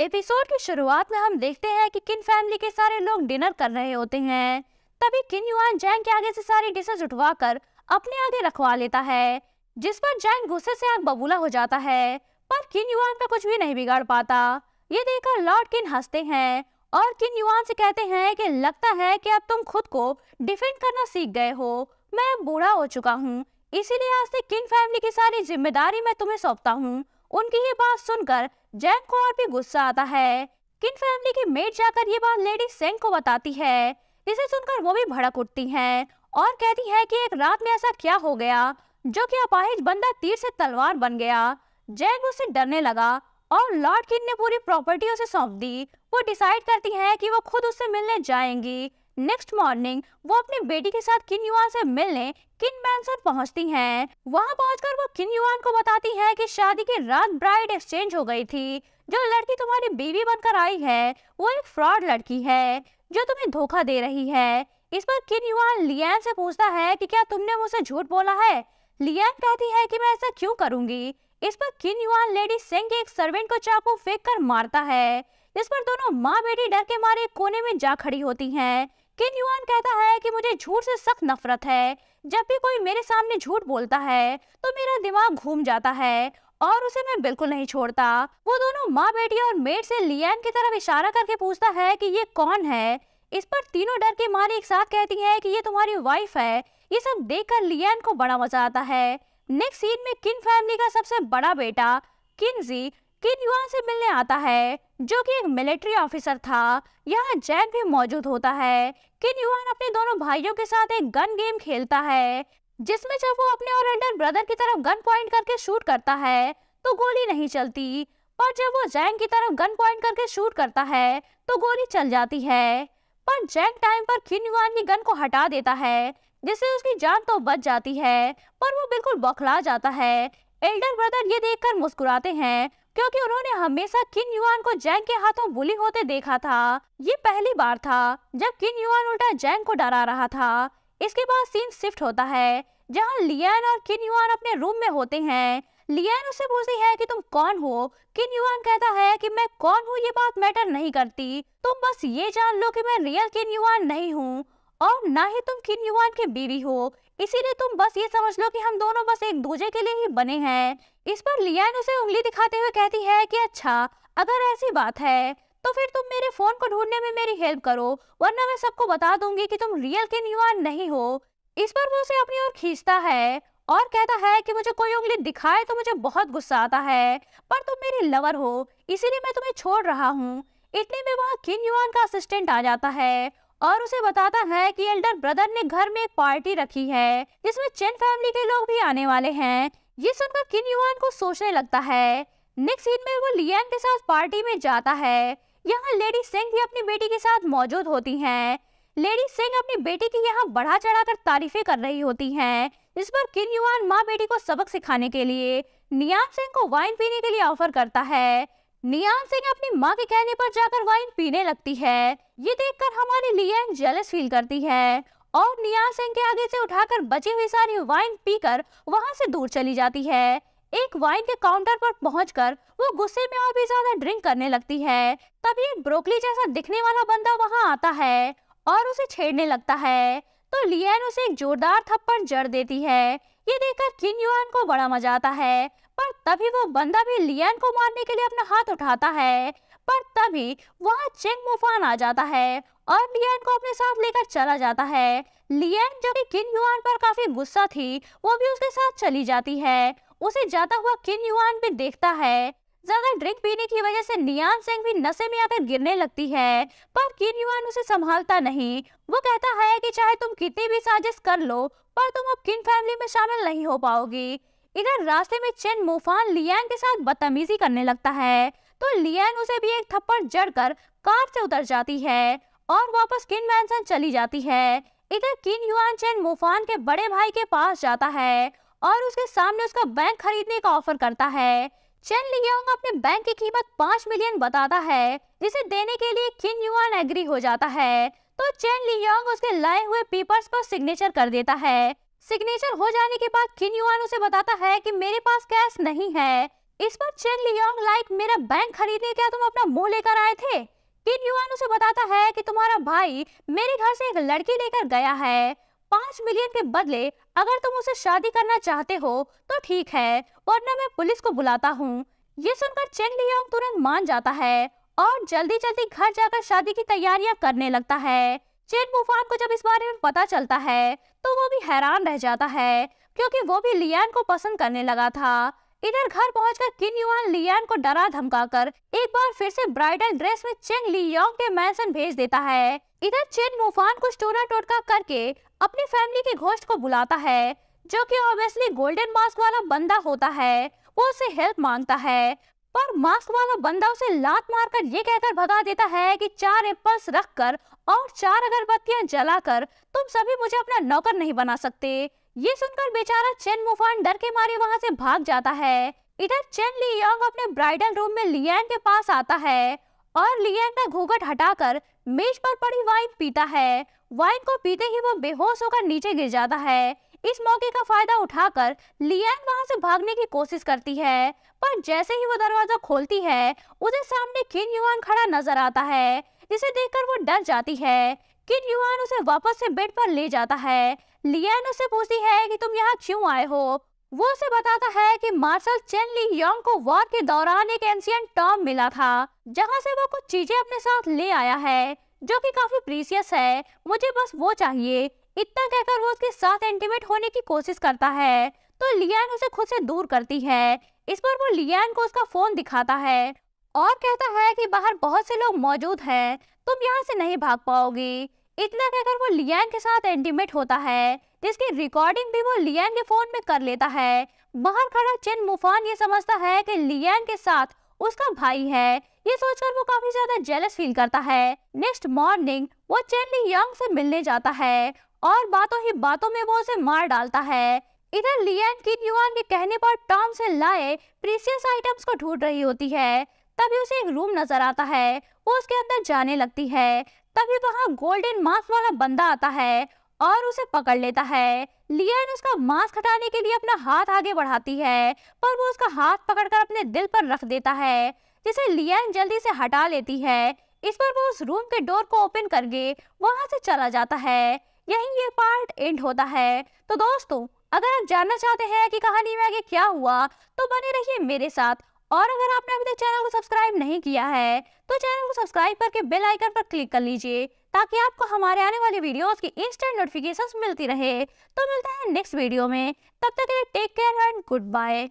Episode की शुरुआत में हम देखते हैं कि किन फैमिली के सारे लोग डिनर कर रहे होते हैं तभी किन युआन जैंग के आगे से सारी डिशेज उठवा कर अपने आगे रखवा लेता है जिस पर जैंग गुस्से से आग बबूला हो जाता है पर किन युआन का कुछ भी नहीं बिगाड़ पाता ये देखकर लॉर्ड किन हंसते हैं और किन युवान से कहते हैं कि लगता है कि अब तुम खुद को डिफेंड करना सीख गए हो मैं बूढ़ा हो चुका हूँ इसीलिए आज से किन फैमिली की सारी जिम्मेदारी मैं तुम्हें सौंपता हूँ उनकी ये बात सुनकर जैक को और भी गुस्सा आता है किन फैमिली की मेट जाकर ये बात लेडी सेंग को बताती है इसे सुनकर वो भी भड़क उठती है और कहती है कि एक रात में ऐसा क्या हो गया जो कि अपाहिज बंदा तीर से तलवार बन गया जैक उससे डरने लगा और लॉर्ड किन ने पूरी प्रॉपर्टी उसे सौंप दी वो डिसाइड करती है कि वो खुद उससे मिलने जाएंगी नेक्स्ट मॉर्निंग वो अपनी बेटी के साथ किन युवा से मिलने किन पहुँचती पहुंचती हैं। वहां पहुंचकर वो किन युवा को बताती हैं कि शादी की रात ब्राइड एक्सचेंज हो गई थी जो लड़की तुम्हारी बीवी बनकर आई है वो एक फ्रॉड लड़की है जो तुम्हें धोखा दे रही है इस पर किन युवा लियान से पूछता है कि क्या तुमने मुझसे झूठ बोला है लियान कहती है कि मैं ऐसा क्यों करूंगी इस पर किन युवा लेडी सिंह के एक सर्वेंट को चाकू फेंक कर मारता है इस पर दोनों माँ बेटी डर के मारे कोने में जा खड़ी होती हैं किन युआन कहता है कि मुझे झूठ से सख्त नफरत है जब भी कोई मेरे सामने झूठ बोलता है तो मेरा दिमाग घूम जाता है और उसे मैं बिल्कुल नहीं छोड़ता वो दोनों माँ बेटी और मेड से लियान की तरफ इशारा करके पूछता है कि ये कौन है इस पर तीनों डर के मारे एक साथ कहती है कि ये तुम्हारी वाइफ है ये सब देखकर लियान को बड़ा मजा आता है नेक्स्ट सीन में किन फैमिली का सबसे बड़ा बेटा किनजी किन युवा से मिलने आता है जो कि एक मिलिट्री ऑफिसर था यहाँ जैक भी मौजूद होता है किन युवा अपने दोनों भाइयों के साथ एक गन गेम खेलता है जिसमें जब वो अपने और एल्डर ब्रदर की तरफ गन पॉइंट करके शूट करता है तो गोली नहीं चलती पर जब वो जैंग की तरफ गन पॉइंट करके शूट करता है तो गोली चल जाती है पर जैंग टाइम पर किन युवान की गन को हटा देता है जिससे उसकी जान तो बच जाती है पर वो बिल्कुल बौखला जाता है एल्डर ब्रदर ये देखकर मुस्कुराते हैं क्योंकि उन्होंने हमेशा किन युआन को जैंग के हाथों बुली होते देखा था ये पहली बार था जब किन युआन उल्टा जैंग को डरा रहा था इसके बाद सीन शिफ्ट होता है जहाँ लियान और किन युआन अपने रूम में होते हैं लियान उससे पूछती है कि तुम कौन हो किन युआन कहता है कि मैं कौन हूँ ये बात मैटर नहीं करती तुम बस ये जान लो कि मैं रियल किन युआन नहीं हूँ और ना ही तुम किन युवान के बीवी हो इसीलिए तुम बस ये समझ लो कि हम दोनों बस एक दूजे के लिए ही बने हैं इस पर लियान उसे उंगली दिखाते हुए कहती है कि अच्छा अगर ऐसी बात है तो फिर तुम मेरे फोन को ढूंढने में मेरी हेल्प करो वरना मैं सबको बता दूंगी कि तुम रियल किन युवान नहीं हो इस पर वो उसे अपनी ओर खींचता है और कहता है कि मुझे कोई उंगली दिखाए तो मुझे बहुत गुस्सा आता है पर तुम मेरी लवर हो इसीलिए मैं तुम्हें छोड़ रहा हूँ इतने में वहाँ किन युवान का असिस्टेंट आ जाता है और उसे बताता है कि एल्डर ब्रदर ने घर में एक पार्टी रखी है जिसमें चेन फैमिली के लोग भी आने वाले हैं ये सुनकर किन युवान को सोचने लगता है नेक्स्ट सीन में वो लियान के साथ पार्टी में जाता है यहाँ लेडी सिंह भी अपनी बेटी के साथ मौजूद होती हैं लेडी सिंह अपनी बेटी की यहाँ बढ़ा चढ़ाकर तारीफें कर रही होती हैं इस पर किन युवान माँ बेटी को सबक सिखाने के लिए नियाम सिंह को वाइन पीने के लिए ऑफर करता है नियान सिंह अपनी माँ के कहने पर जाकर वाइन पीने लगती है ये देखकर हमारी लियान जेलस फील करती है और नियान सिंह के आगे से उठाकर बची हुई सारी वाइन पीकर वहाँ से दूर चली जाती है एक वाइन के काउंटर पर पहुंचकर वो गुस्से में और भी ज्यादा ड्रिंक करने लगती है तभी एक ब्रोकली जैसा दिखने वाला बंदा वहाँ आता है और उसे छेड़ने लगता है तो लियान उसे एक जोरदार थप्पड़ जड़ देती है ये देखकर किन युआन को बड़ा मजा आता है पर तभी वो बंदा भी लियान को मारने के लिए अपना हाथ उठाता है पर तभी वहाँ चेंग मुफान आ जाता है और लियान को अपने साथ लेकर चला जाता है लियान जो कि किन युआन पर काफी गुस्सा थी वो भी उसके साथ चली जाती है उसे जाता हुआ किन युआन भी देखता है ज्यादा ड्रिंक पीने की वजह से नियान सिंह भी नशे में आकर गिरने लगती है पर किन युवान उसे संभालता नहीं वो कहता है कि चाहे तुम कितनी भी साजिश कर लो पर तुम अब किन फैमिली में शामिल नहीं हो पाओगी इधर रास्ते में चेन मोफान लियान के साथ बदतमीजी करने लगता है तो लियान उसे भी एक थप्पड़ जड़ कर कार से उतर जाती है और वापस किन मैं चली जाती है इधर किन युवान चेन मोफान के बड़े भाई के पास जाता है और उसके सामने उसका बैंक खरीदने का ऑफर करता है चेन लियांग अपने बैंक की कीमत पांच मिलियन बताता है जिसे देने के लिए किन युआन एग्री हो जाता है तो चेन लियांग उसके लाए हुए पेपर्स पर सिग्नेचर कर देता है सिग्नेचर हो जाने के बाद किन युआन उसे बताता है कि मेरे पास कैश नहीं है इस पर चेन लियांग लाइक मेरा बैंक खरीदने क्या तुम अपना मुंह लेकर आए थे किन युआन उसे बताता है कि तुम्हारा भाई मेरे घर से एक लड़की लेकर गया है पांच मिलियन के बदले अगर तुम उसे शादी करना चाहते हो तो ठीक है वरना मैं पुलिस को बुलाता हूँ ये सुनकर चेंग लियोंग तुरंत मान जाता है और जल्दी जल्दी घर जाकर शादी की तैयारियां करने लगता है चेन बुफान को जब इस बारे में पता चलता है तो वो भी हैरान रह जाता है क्योंकि वो भी लियान को पसंद करने लगा था इधर घर पहुंचकर किन युआन लियान को डरा धमकाकर एक बार फिर से ब्राइडल ड्रेस में चेंग योंग के मैंसन भेज देता है इधर चेन मुफान को टोना टोटका करके अपनी फैमिली के घोष्ट को बुलाता है जो कि ऑब्वियसली गोल्डन मास्क वाला बंदा होता है वो उसे हेल्प मांगता है पर मास्क वाला बंदा उसे लात मारकर ये कहकर भगा देता है कि चार एप्पल्स रखकर और चार अगरबत्तियां जलाकर तुम सभी मुझे अपना नौकर नहीं बना सकते ये सुनकर बेचारा चेन मुफान डर के मारे वहां से भाग जाता है इधर चेन ली योंग अपने ब्राइडल रूम में लियान के पास आता है और लियान का घूंघट हटाकर मेज पर पड़ी वाइन पीता है वाइन को पीते ही वो बेहोश होकर नीचे गिर जाता है इस मौके का फायदा उठाकर लियान वहां से भागने की कोशिश करती है पर जैसे ही वो दरवाजा खोलती है उसे सामने किन युवान खड़ा नजर आता है जिसे देखकर वो डर जाती है किन युवान उसे वापस से बेड पर ले जाता है लियान उसे पूछती है कि तुम यहाँ क्यों आए हो वो उसे बताता है कि मार्शल चेन ली योंग को वॉर के दौरान एक एंशियन टॉम मिला था जहाँ से वो कुछ चीजें अपने साथ ले आया है जो कि काफी प्रीसियस है मुझे बस वो चाहिए इतना कहकर वो उसके साथ एंटीमेट होने की कोशिश करता है तो लियान उसे खुद से दूर करती है इस पर वो लियान को उसका फोन दिखाता है और कहता है कि बाहर बहुत से लोग मौजूद हैं तुम यहाँ से नहीं भाग पाओगी इतना कहकर वो लियान के साथ एंटीमेट होता है जिसकी रिकॉर्डिंग भी वो लियान के फोन में कर लेता है बाहर खड़ा चेन मुफान ये समझता है कि लियान के साथ उसका भाई है ये सोचकर वो काफी ज्यादा जेलस फील करता है नेक्स्ट मॉर्निंग वो चेन लियांग से मिलने जाता है और बातों ही बातों में वो उसे मार डालता है इधर लियान किन युवान के कहने पर टॉम से लाए प्रीसियस आइटम्स को ढूंढ रही होती है तभी उसे एक रूम नजर आता है वो उसके अंदर जाने लगती है तभी वहाँ तो गोल्डन मास्क वाला बंदा आता है और उसे पकड़ लेता है लियन उसका मास्क हटाने के लिए अपना हाथ आगे बढ़ाती है पर वो उसका हाथ पकड़कर अपने दिल पर रख देता है जिसे लियन जल्दी से हटा लेती है इस पर वो उस रूम के डोर को ओपन करके वहां से चला जाता है यही ये पार्ट एंड होता है तो दोस्तों अगर आप जानना चाहते हैं कि कहानी में आगे क्या हुआ तो बने रहिए मेरे साथ और अगर आपने अभी तक चैनल को सब्सक्राइब नहीं किया है तो चैनल को सब्सक्राइब करके बेल आइकन पर क्लिक कर लीजिए ताकि आपको हमारे आने वाले वीडियोस की इंस्टेंट नोटिफिकेशंस मिलती रहे तो मिलता है नेक्स्ट वीडियो में तब तक के लिए take care and good bye